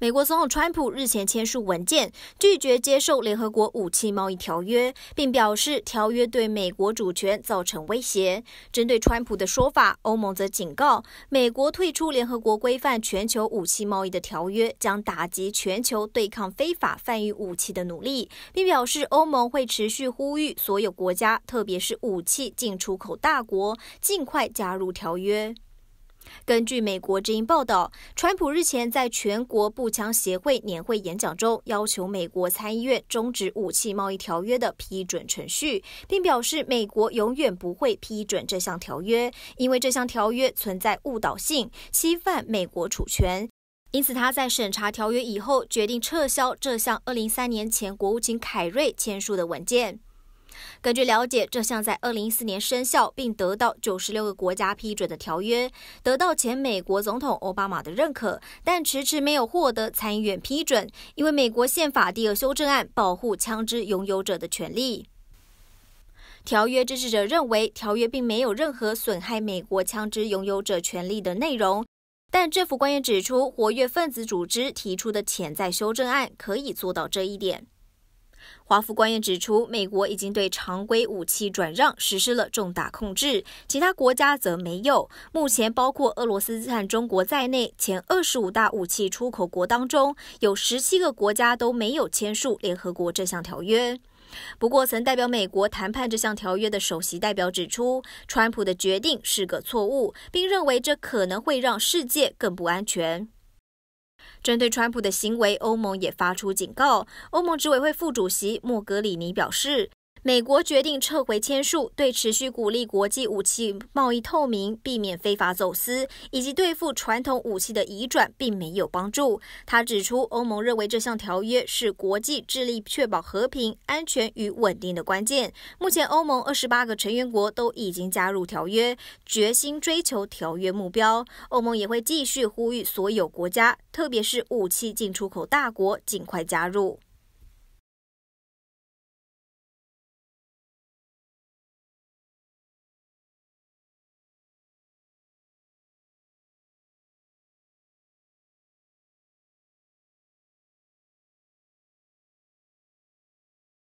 美国总统川普日前签署文件，拒绝接受联合国武器贸易条约，并表示条约对美国主权造成威胁。针对川普的说法，欧盟则警告，美国退出联合国规范全球武器贸易的条约，将打击全球对抗非法贩运武器的努力，并表示欧盟会持续呼吁所有国家，特别是武器进出口大国，尽快加入条约。根据美国之音报道，川普日前在全国步枪协会年会演讲中，要求美国参议院终止武器贸易条约的批准程序，并表示美国永远不会批准这项条约，因为这项条约存在误导性，侵犯美国主权。因此，他在审查条约以后，决定撤销这项二零三年前国务卿凯瑞签署的文件。根据了解，这项在2014年生效并得到96个国家批准的条约，得到前美国总统奥巴马的认可，但迟迟没有获得参议院批准，因为美国宪法第二修正案保护枪支拥有者的权利。条约支持者认为，条约并没有任何损害美国枪支拥有者权利的内容，但政府官员指出，活跃分子组织提出的潜在修正案可以做到这一点。华府官员指出，美国已经对常规武器转让实施了重大控制，其他国家则没有。目前，包括俄罗斯和中国在内，前二十五大武器出口国当中，有十七个国家都没有签署联合国这项条约。不过，曾代表美国谈判这项条约的首席代表指出，川普的决定是个错误，并认为这可能会让世界更不安全。针对川普的行为，欧盟也发出警告。欧盟执委会副主席莫格里尼表示。美国决定撤回签署，对持续鼓励国际武器贸易透明、避免非法走私以及对付传统武器的移转，并没有帮助。他指出，欧盟认为这项条约是国际致力确保和平、安全与稳定的关键。目前，欧盟二十八个成员国都已经加入条约，决心追求条约目标。欧盟也会继续呼吁所有国家，特别是武器进出口大国，尽快加入。